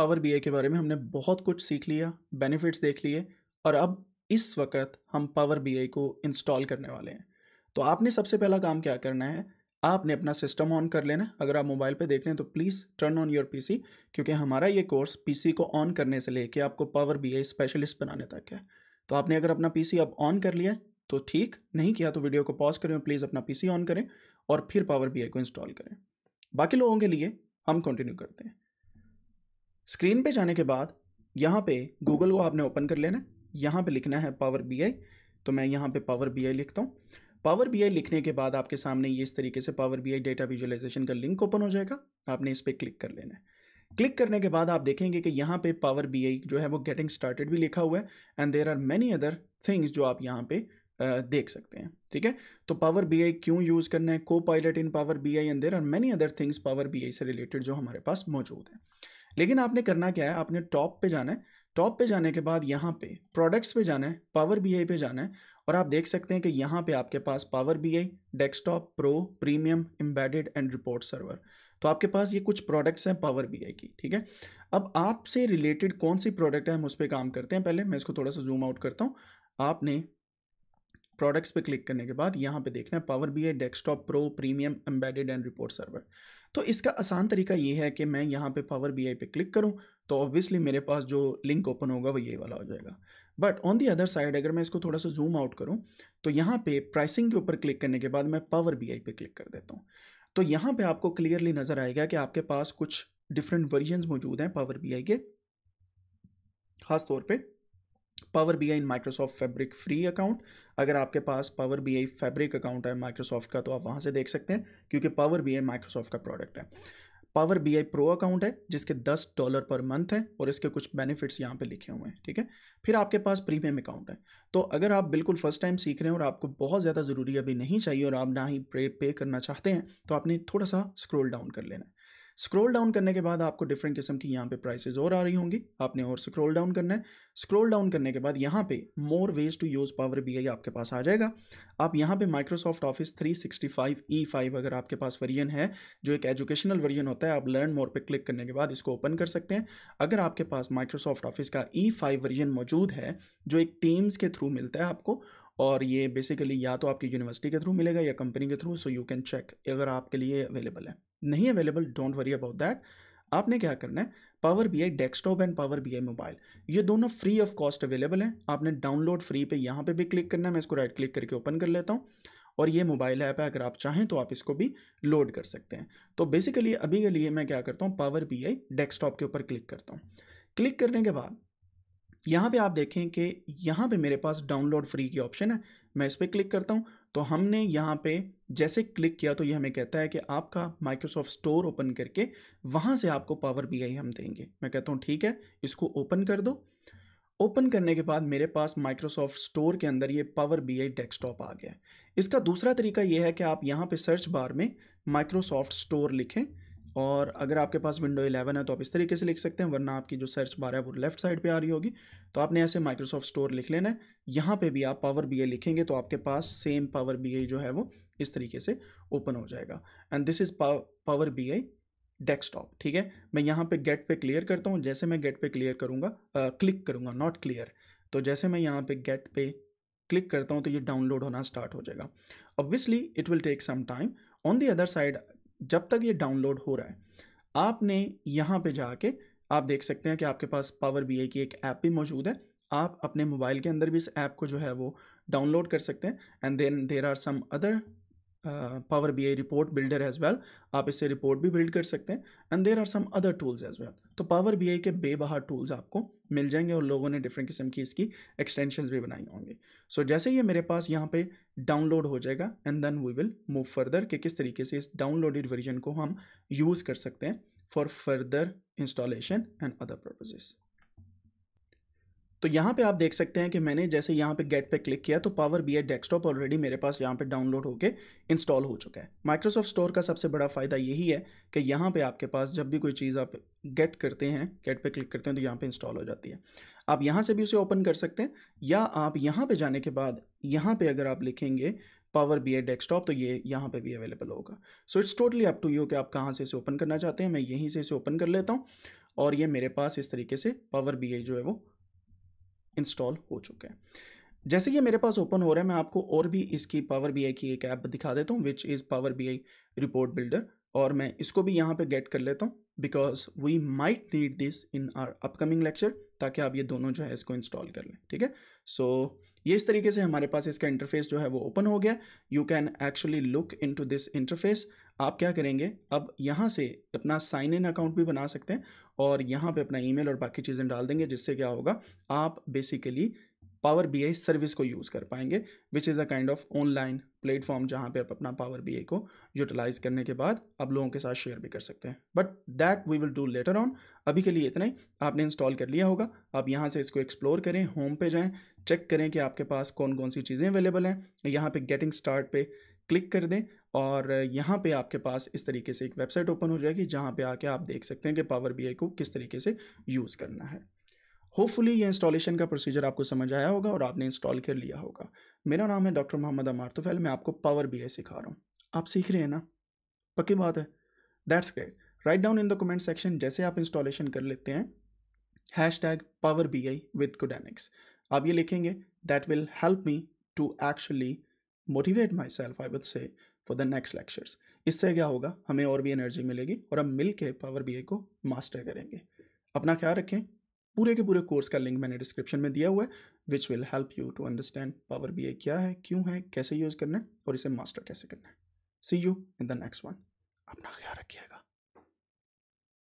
power B के बारे में हमने बहुत कुछ सीख लिया बेनिफिट्स देख लिए और अब इस वक्त हम पावर बी को इंस्टॉल करने वाले हैं तो आपने सबसे पहला काम क्या करना है आपने अपना सिस्टम ऑन कर लेना अगर आप मोबाइल पे देख रहे हैं तो please turn on your PC क्योंकि हमारा ये कोर्स पीसी को ऑन करने से लेके आपको पावर बी स्पेशलिस्ट बनाने तक है तो आपने अगर अपना पीसी अब ऑन कर लिया तो ठीक नहीं किया तो वीडियो को पॉज करें प्लीज़ अपना पीसी ऑन करें और फिर पावर बी को इंस्टॉल करें बाकी लोगों के लिए हम कंटिन्यू करते हैं स्क्रीन पे जाने के बाद यहाँ पे गूगल को आपने ओपन कर लेना है यहाँ पे लिखना है पावर बी आई तो मैं यहाँ पे पावर बी आई लिखता हूँ पावर बी आई लिखने के बाद आपके सामने ये इस तरीके से Power B I data visualisation का लिंक ओपन हो जाएगा आपने इस पर क्लिक कर लेना है क्लिक करने के बाद आप देखेंगे कि यहाँ पे पावर बी आई जो है वो गेटिंग स्टार्टेड भी लिखा हुआ है and there are many other things जो आप यहाँ पे देख सकते हैं ठीक है तो पावर बी आई क्यों यूज़ करना है Copilot in Power B I and there are many other things Power B I से रिलेटेड जो हमारे पास मौजूद हैं लेकिन आपने करना क्या है आपने टॉप पे जाना है टॉप पे जाने के बाद यहाँ पे प्रोडक्ट्स पे जाना है पावर बी आई पे जाना है और आप देख सकते हैं कि यहाँ पे आपके पास Power B I desktop pro premium embedded and report server तो आपके पास ये कुछ प्रोडक्ट्स हैं पावर बी आई की ठीक है अब आपसे रिलेटेड कौन सी प्रोडक्ट है हम उस पर काम करते हैं पहले मैं इसको थोड़ा सा जूम आउट करता हूँ आपने प्रोडक्ट्स पे क्लिक करने के बाद यहाँ पे देखना है Power B I desktop pro premium embedded and report server तो इसका आसान तरीका ये है कि मैं यहाँ पे पावर बी आई पे क्लिक करूँ तो ऑब्वियसली मेरे पास जो लिंक ओपन होगा वो ये वाला हो जाएगा but on the other side अगर मैं इसको थोड़ा सा जूम आउट करूँ तो यहाँ पे प्राइसिंग के ऊपर क्लिक करने के बाद मैं पावर बी आई पे क्लिक कर देता हूँ तो यहाँ पे आपको क्लियरली नज़र आएगा कि आपके पास कुछ डिफरेंट वर्जनस मौजूद हैं पावर बी आई के ख़ास तौर पर Power B I in Microsoft Fabric free account अगर आपके पास Power B I Fabric account है माइक्रोसॉफ्ट का तो आप वहाँ से देख सकते हैं क्योंकि पावर बी आई माइक्रोसॉफ्ट का प्रोडक्ट है Power B I pro account है जिसके दस डॉलर पर मंथ है और इसके कुछ बेनिफिट्स यहाँ पे लिखे हुए हैं ठीक है फिर आपके पास प्रीमियम अकाउंट है तो अगर आप बिल्कुल फर्स्ट टाइम सीख रहे हैं और आपको बहुत ज़्यादा ज़रूरी अभी नहीं चाहिए और आप ना ही पे करना चाहते हैं तो आपने थोड़ा सा स्क्रोल डाउन कर लेना है स्क्रॉल डाउन करने के बाद आपको डिफरेंट किस्म की यहाँ पे प्राइसेस और आ रही होंगी आपने और स्क्रॉल डाउन करना है स्क्रॉल डाउन करने के बाद यहाँ पे more ways to use Power B I आपके पास आ जाएगा आप यहाँ पे माइक्रोसॉफ्ट ऑफिस 365 E5 अगर आपके पास वर्जन है जो एक एजुकेशनल वर्जन होता है आप लर्न मोर पे क्लिक करने के बाद इसको ओपन कर सकते हैं अगर आपके पास माइक्रोसॉफ्ट ऑफिस का फाइव e वर्जन मौजूद है जो एक टीम्स के थ्रू मिलता है आपको और ये बेसिकली या तो आपकी यूनिवर्सिटी के थ्रू मिलेगा या कंपनी के through so you can check अगर आपके लिए अवेलेबल है नहीं available don't worry about that आपने क्या करना है Power B I desktop and Power B I mobile ये दोनों फ्री ऑफ कॉस्ट अवेलेबल हैं आपने डाउनलोड फ्री पे यहाँ पे भी क्लिक करना है मैं इसको राइट क्लिक करके ओपन कर लेता हूँ और ये मोबाइल ऐप है अगर आप चाहें तो आप इसको भी लोड कर सकते हैं तो बेसिकली अभी के लिए मैं क्या करता हूँ पावर बी आई डेस्कटॉप के ऊपर क्लिक करता हूँ क्लिक करने के बाद यहाँ पे आप देखें कि यहाँ पे मेरे पास डाउनलोड फ्री की ऑप्शन है मैं इस पर क्लिक करता हूँ तो हमने यहाँ पे जैसे क्लिक किया तो ये हमें कहता है कि आपका माइक्रोसॉफ्ट स्टोर ओपन करके वहाँ से आपको पावर बी आई हम देंगे मैं कहता हूँ ठीक है इसको ओपन कर दो ओपन करने के बाद मेरे पास माइक्रोसॉफ्ट स्टोर के अंदर ये पावर बी आई डेस्कटॉप आ गया इसका दूसरा तरीका ये है कि आप यहाँ पे सर्च बार में माइक्रोसॉफ्ट स्टोर लिखें और अगर आपके पास विंडो 11 है तो आप इस तरीके से लिख सकते हैं वरना आपकी जो सर्च बार है वो लेफ्ट साइड पे आ रही होगी तो आपने ऐसे माइक्रोसॉफ्ट स्टोर लिख लेना है यहाँ पे भी आप पावर बी लिखेंगे तो आपके पास सेम पावर बी जो है वो इस तरीके से ओपन हो जाएगा and this is power B desktop ठीक है मैं यहाँ पे गेट पे क्लियर करता हूँ जैसे मैं गेट पे क्लियर करूँगा क्लिक करूँगा नॉट क्लियर तो जैसे मैं यहाँ पे गेट पे क्लिक करता हूँ तो ये डाउनलोड होना स्टार्ट हो जाएगा obviously it will take some time on the other side जब तक ये डाउनलोड हो रहा है आपने यहाँ पे जाके आप देख सकते हैं कि आपके पास पावर बी की एक ऐप भी मौजूद है आप अपने मोबाइल के अंदर भी इस ऐप को जो है वो डाउनलोड कर सकते हैं and then there are some other power B I report builder as well आप इससे रिपोर्ट भी बिल्ड कर सकते हैं and there are some other tools as well तो पावर बी आई के बेबहार टूल्स आपको मिल जाएंगे और लोगों ने डिफरेंट किस्म की इसकी एक्सटेंशन भी बनाई होंगी सो so, जैसे ये मेरे पास यहाँ पे डाउनलोड हो जाएगा and then we will move further कि किस तरीके से इस डाउनलोडेड वर्जन को हम यूज़ कर सकते हैं for further installation and other purposes तो यहाँ पे आप देख सकते हैं कि मैंने जैसे यहाँ पे गेट पे क्लिक किया तो power B I desktop already मेरे पास यहाँ पे डाउनलोड होकर इंस्टॉल हो चुका है माइक्रोसॉफ्ट स्टोर का सबसे बड़ा फ़ायदा यही है कि यहाँ पे आपके पास जब भी कोई चीज़ आप गेट करते हैं गेट पे क्लिक करते हैं तो यहाँ पे इंस्टॉल हो जाती है आप यहाँ से भी उसे ओपन कर सकते हैं या आप यहाँ पर जाने के बाद यहाँ पर अगर आप लिखेंगे पावर बी ए डेस्कटॉप तो ये यहाँ पर भी अवेलेबल होगा so it's totally up to you कि आप कहाँ से इसे ओपन करना चाहते हैं मैं यहीं से इसे ओपन कर लेता हूँ और ये मेरे पास इस तरीके से पावर बी ए जो है वो इंस्टॉल हो चुके हैं जैसे कि मेरे पास ओपन हो रहा है मैं आपको और भी इसकी पावर बी की एक ऐप दिखा देता हूँ which is power B report builder और मैं इसको भी यहाँ पे गेट कर लेता हूँ because we might need this in our upcoming lecture ताकि आप ये दोनों जो है इसको इंस्टॉल कर लें ठीक है सो ये इस तरीके से हमारे पास इसका इंटरफेस जो है वो ओपन हो गया you can actually look to this interface आप क्या करेंगे अब यहाँ से अपना साइन इन अकाउंट भी बना सकते हैं और यहाँ पे अपना ईमेल और बाकी चीज़ें डाल देंगे जिससे क्या होगा आप basically power B I service को यूज़ कर पाएंगे which is a kind of online platform जहाँ पे आप अपना पावर बी आई को यूटिलाइज़ करने के बाद आप लोगों के साथ शेयर भी कर सकते हैं but that we will do later on अभी के लिए इतना ही आपने इंस्टॉल कर लिया होगा आप यहाँ से इसको एक्सप्लोर करें होम पे जाएँ चेक करें कि आपके पास कौन कौन सी चीज़ें अवेलेबल हैं यहाँ पर गेटिंग स्टार्ट पे क्लिक कर दें और यहाँ पे आपके पास इस तरीके से एक वेबसाइट ओपन हो जाएगी जहाँ पे आके आप देख सकते हैं कि पावर बी को किस तरीके से यूज़ करना है होपफुली ये इंस्टॉलेशन का प्रोसीजर आपको समझ आया होगा और आपने इंस्टॉल कर लिया होगा मेरा नाम है डॉक्टर मोहम्मद अमार तो मैं आपको पावर बी सिखा रहा हूँ आप सीख रहे हैं ना पक्की बात है that's great write down in the comment section जैसे आप इंस्टॉलेशन कर लेते हैं hashtag power B I with Codanics आप ये लिखेंगे that will help me to actually motivate myself I would say for the next lectures इससे क्या होगा हमें और भी एनर्जी मिलेगी और हम मिल के पावर बी को मास्टर करेंगे अपना ख्याल रखें पूरे के पूरे कोर्स का लिंक मैंने डिस्क्रिप्शन में दिया हुआ है which will help you to understand power B क्या है क्यों है कैसे यूज़ करना है और इसे मास्टर कैसे करना है see you in the next one अपना ख्याल रखिएगा